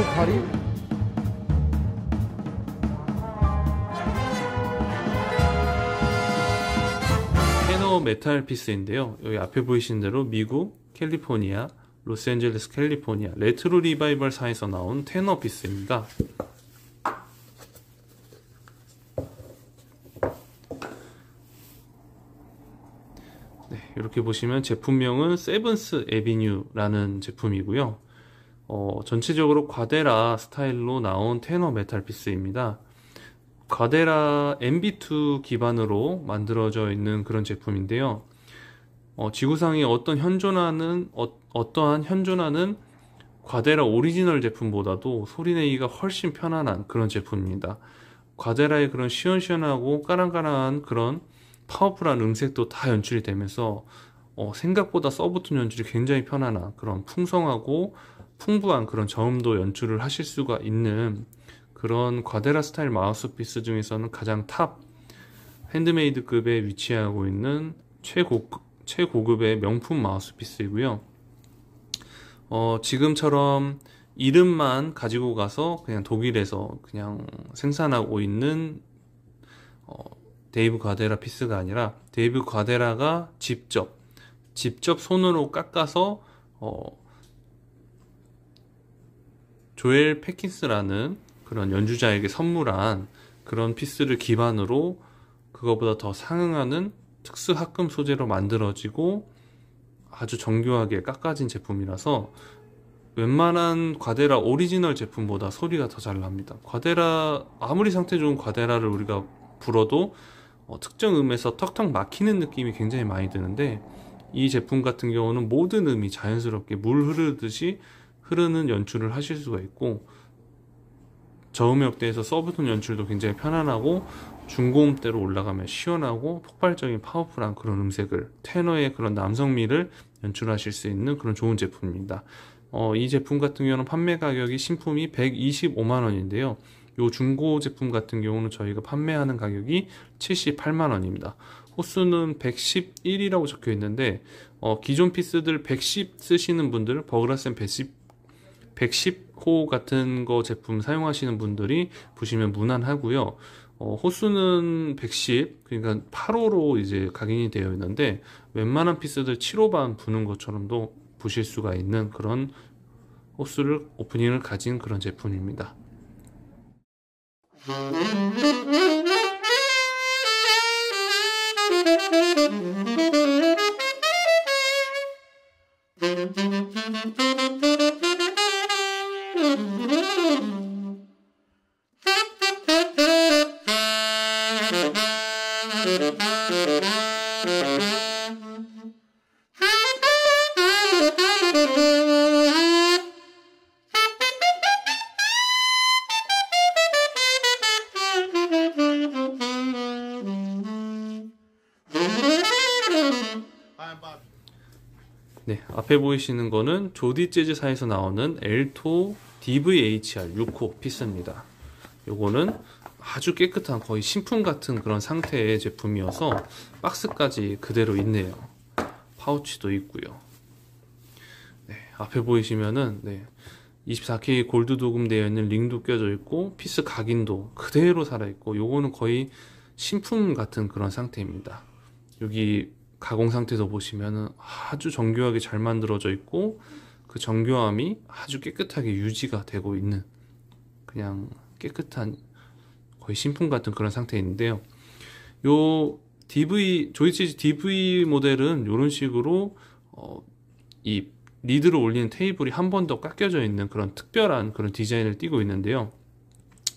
중국 파너 메탈 피스인데요. 여기 앞에 보이신 대로 미국, 캘리포니아, 로스앤젤레스 캘리포니아 레트로 리바이벌사에서 나온 테너 피스입니다. 네, 이렇게 보시면 제품명은 세븐스 에비뉴라는 제품이고요. 어, 전체적으로 과데라 스타일로 나온 테너 메탈 피스입니다. 과데라 MB2 기반으로 만들어져 있는 그런 제품인데요. 어, 지구상에 어떤 현존하는 어, 떠한 현존하는 과데라 오리지널 제품보다도 소리 내기가 훨씬 편안한 그런 제품입니다. 과데라의 그런 시원시원하고 까랑까랑한 그런 파워풀한 음색도 다 연출이 되면서 어, 생각보다 서브톤 연출이 굉장히 편안한 그런 풍성하고 풍부한 그런 저음도 연출을 하실 수가 있는 그런 과데라 스타일 마우스피스 중에서는 가장 탑 핸드메이드급에 위치하고 있는 최고 최고급의 명품 마우스피스이고요. 어, 지금처럼 이름만 가지고 가서 그냥 독일에서 그냥 생산하고 있는 어, 데이브 과데라 피스가 아니라 데이브 과데라가 직접 직접 손으로 깎아서 어, 조엘 패킨스라는 그런 연주자에게 선물한 그런 피스를 기반으로 그거보다 더 상응하는 특수 합금 소재로 만들어지고 아주 정교하게 깎아진 제품이라서 웬만한 과데라 오리지널 제품보다 소리가 더 잘 납니다. 과데라 아무리 상태 좋은 과데라를 우리가 불어도 어, 특정 음에서 턱턱 막히는 느낌이 굉장히 많이 드는데 이 제품 같은 경우는 모든 음이 자연스럽게 물 흐르듯이 흐르는 연출을 하실 수가 있고 저음역대에서 서브톤 연출도 굉장히 편안하고 중고음대로 올라가면 시원하고 폭발적인 파워풀한 그런 음색을 테너의 그런 남성미를 연출하실 수 있는 그런 좋은 제품입니다. 어, 이 제품 같은 경우는 판매 가격이 신품이 125만 원인데요. 요 중고 제품 같은 경우는 저희가 판매하는 가격이 78만 원입니다. 호수는 111이라고 적혀 있는데 어, 기존 피스들 110 쓰시는 분들 버그라센 110 110호 같은 거 제품 사용하시는 분들이 보시면 무난하고요. 어, 호수는 110, 그러니까 8호로 이제 각인이 되어 있는데 웬만한 피스들 7호 반 부는 것처럼도 보실 수가 있는 그런 호수를 오프닝을 가진 그런 제품입니다. 음. 네, 앞에 보이시는 거는 조디 재즈사에서 나오는 엘토 DVHR 6호 피스입니다. 요거는 아주 깨끗한 거의 신품 같은 그런 상태의 제품이어서 박스까지 그대로 있네요. 파우치도 있고요. 네, 앞에 보이시면은 네, 24K 골드 도금되어 있는 링도 껴져 있고 피스 각인도 그대로 살아 있고 요거는 거의 신품 같은 그런 상태입니다. 여기 가공 상태에서 보시면 아주 정교하게 잘 만들어져 있고 그 정교함이 아주 깨끗하게 유지가 되고 있는 그냥 깨끗한 거의 신품 같은 그런 상태인데요. 요 DV 조이치 DV 모델은 이런 식으로 어, 이 리드를 올리는 테이블이 한 번 더 깎여져 있는 그런 특별한 그런 디자인을 띄고 있는데요.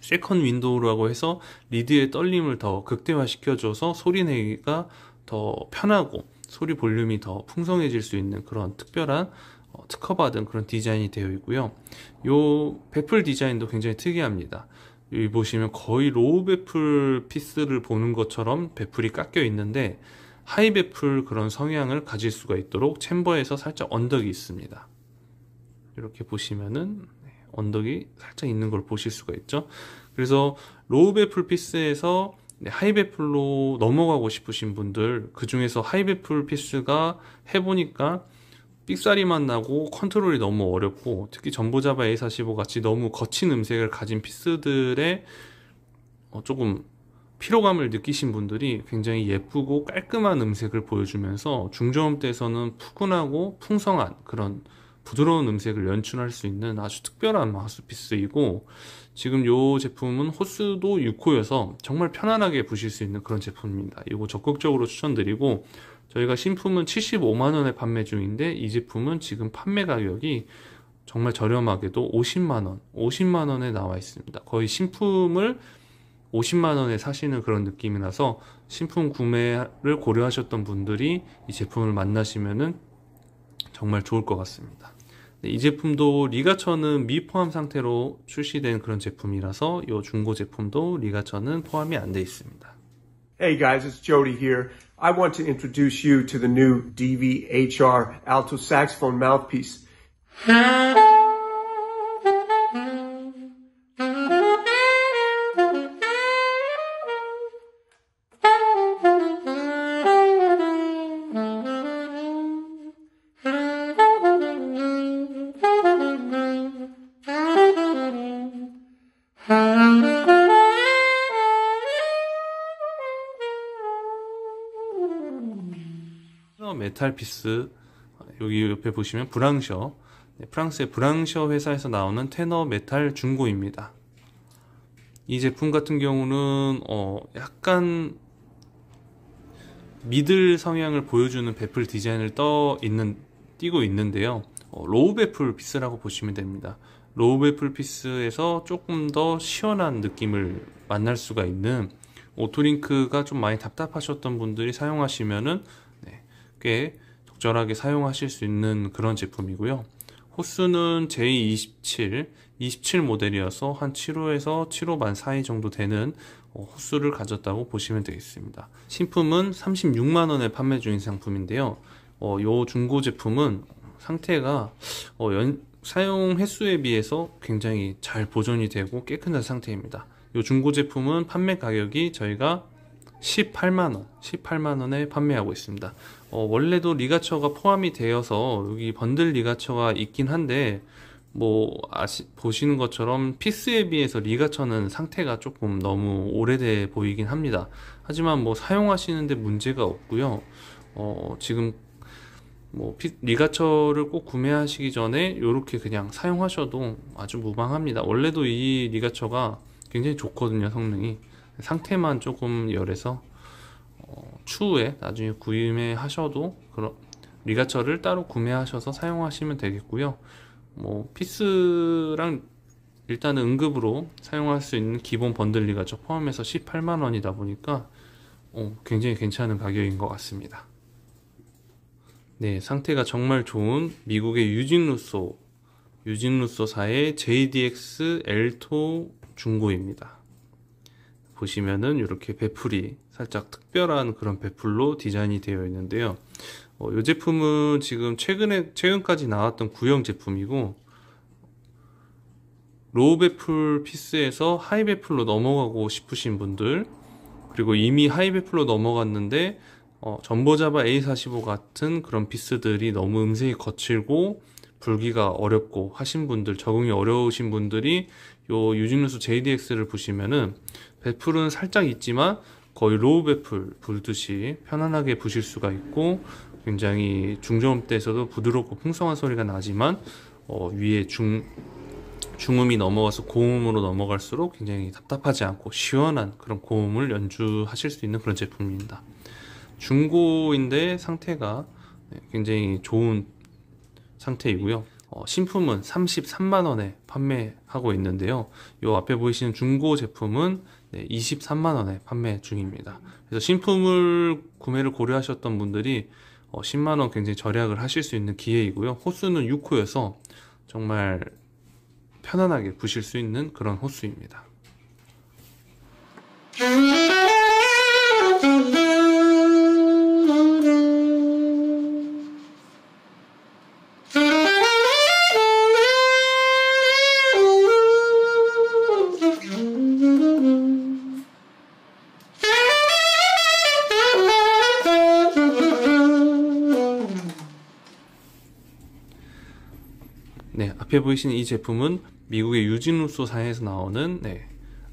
세컨 윈도우라고 해서 리드의 떨림을 더 극대화시켜줘서 소리 내기가 더 편하고 소리 볼륨이 더 풍성해질 수 있는 그런 특별한 어, 특허받은 그런 디자인이 되어 있고요. 요 베풀 디자인도 굉장히 특이합니다. 여기 보시면 거의 로우 베풀 피스를 보는 것처럼 베풀이 깎여 있는데 하이 베풀 그런 성향을 가질 수가 있도록 챔버에서 살짝 언덕이 있습니다. 이렇게 보시면은 네, 언덕이 살짝 있는 걸 보실 수가 있죠. 그래서 로우 베풀 피스에서 네, 하이베플로 넘어가고 싶으신 분들 그 중에서 하이베플 피스가 해보니까 삑사리만 나고 컨트롤이 너무 어렵고 특히 전보자바 A45 같이 너무 거친 음색을 가진 피스들의 어, 조금 피로감을 느끼신 분들이 굉장히 예쁘고 깔끔한 음색을 보여주면서 중저음대에서는 푸근하고 풍성한 그런 부드러운 음색을 연출할 수 있는 아주 특별한 마우스피스이고 지금 이 제품은 호수도 6호여서 정말 편안하게 부실 수 있는 그런 제품입니다. 이거 적극적으로 추천드리고 저희가 신품은 75만원에 판매 중인데 이 제품은 지금 판매 가격이 정말 저렴하게도 50만원, 50만원에 나와 있습니다. 거의 신품을 50만원에 사시는 그런 느낌이라서 신품 구매를 고려하셨던 분들이 이 제품을 만나시면 정말 좋을 것 같습니다. 네, 이 제품도 리가처는 미포함 상태로 출시된 그런 제품이라서 이 중고 제품도 리가처는 포함이 안 돼 있습니다. Hey guys, it's Jody here. I want to introduce you to the new DVHR alto saxophone mouthpiece. 메탈피스 여기 옆에 보시면 브랑셔 네, 프랑스의 브랑셔 회사에서 나오는 테너 메탈 중고입니다. 이 제품 같은 경우는 어 약간 미들 성향을 보여주는 베플 디자인을 떠 있는 띄고 있는데요. 어, 로우 베플 피스라고 보시면 됩니다. 로우 베플 피스에서 조금 더 시원한 느낌을 만날 수가 있는 오토링크가 좀 많이 답답하셨던 분들이 사용하시면은 꽤 적절하게 사용하실 수 있는 그런 제품이고요. 호수는 J27, 27 모델이어서 한 7호에서 7호 반 사이 정도 되는 어, 호수를 가졌다고 보시면 되겠습니다. 신품은 36만원에 판매 중인 상품인데요. 어, 요 중고 제품은 상태가 어, 연, 사용 횟수에 비해서 굉장히 잘 보존이 되고 깨끗한 상태입니다. 요 중고 제품은 판매 가격이 저희가 18만원, 18만원에 판매하고 있습니다. 어, 원래도 리가처가 포함이 되어서 여기 번들 리가처가 있긴 한데, 뭐, 아시, 보시는 것처럼 피스에 비해서 리가처는 상태가 조금 너무 오래돼 보이긴 합니다. 하지만 뭐 사용하시는데 문제가 없고요 어, 지금 뭐 피, 리가처를 꼭 구매하시기 전에 이렇게 그냥 사용하셔도 아주 무방합니다. 원래도 이 리가처가 굉장히 좋거든요, 성능이. 상태만 조금 열해서 어, 추후에 나중에 구매하셔도 그런 리가처를 따로 구매하셔서 사용하시면 되겠고요. 뭐 피스랑 일단은 응급으로 사용할 수 있는 기본 번들 리가처 포함해서 18만 원이다 보니까 어, 굉장히 괜찮은 가격인 것 같습니다. 네, 상태가 정말 좋은 미국의 유진 루소, 유진 루소사의 JDX 엘토 중고입니다. 보시면은 이렇게 베풀이 살짝 특별한 그런 베풀로 디자인이 되어 있는데요. 어, 이 제품은 지금 최근에 최근까지 나왔던 구형 제품이고 로우 베풀 피스에서 하이 베풀로 넘어가고 싶으신 분들 그리고 이미 하이 베풀로 넘어갔는데 어, 전보자바 A45 같은 그런 피스들이 너무 음색이 거칠고 불기가 어렵고 하신 분들 적응이 어려우신 분들이 요 유진루스 JDX를 보시면은 베풀은 살짝 있지만 거의 로우 베풀 불듯이 편안하게 부실 수가 있고 굉장히 중저음대에서도 부드럽고 풍성한 소리가 나지만 어, 위에 중 중음이 넘어가서 고음으로 넘어갈수록 굉장히 답답하지 않고 시원한 그런 고음을 연주하실 수 있는 그런 제품입니다. 중고인데 상태가 네, 굉장히 좋은 상태이고요. 어, 신품은 33만 원에 판매하고 있는데요. 요 앞에 보이시는 중고 제품은 네, 23만 원에 판매 중입니다. 그래서 신품을 구매를 고려하셨던 분들이 어, 10만 원 굉장히 절약을 하실 수 있는 기회이고요. 호수는 6호여서 정말 편안하게 부실 수 있는 그런 호수입니다. 앞에 보이시는 이 제품은 미국의 유진우소 사에서 나오는 네,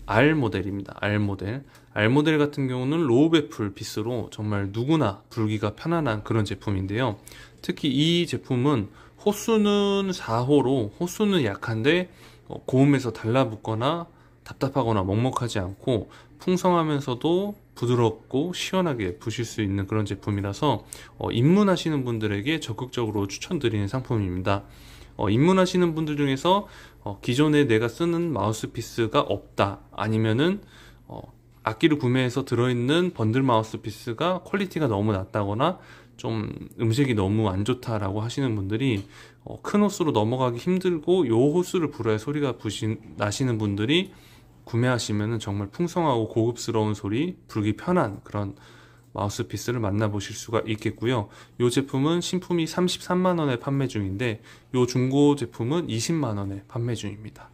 R 모델입니다. R 모델. R 모델 같은 경우는 로우 베풀 피스로 정말 누구나 불기가 편안한 그런 제품인데요. 특히 이 제품은 호수는 4호로 호수는 약한데 어, 고음에서 달라붙거나 답답하거나 먹먹하지 않고 풍성하면서도 부드럽고 시원하게 부실 수 있는 그런 제품이라서 어, 입문하시는 분들에게 적극적으로 추천드리는 상품입니다. 어, 입문하시는 분들 중에서 어, 기존에 내가 쓰는 마우스피스가 없다 아니면은 어, 악기를 구매해서 들어있는 번들 마우스피스가 퀄리티가 너무 낮다거나 좀 음색이 너무 안 좋다라고 하시는 분들이 어, 큰 호수로 넘어가기 힘들고 요 호수를 불어야 소리가 부신, 나시는 분들이 구매하시면 정말 풍성하고 고급스러운 소리, 불기 편한 그런 마우스피스를 만나보실 수가 있겠고요. 이 제품은 신품이 33만원에 판매 중인데 이 중고 제품은 20만원에 판매 중입니다.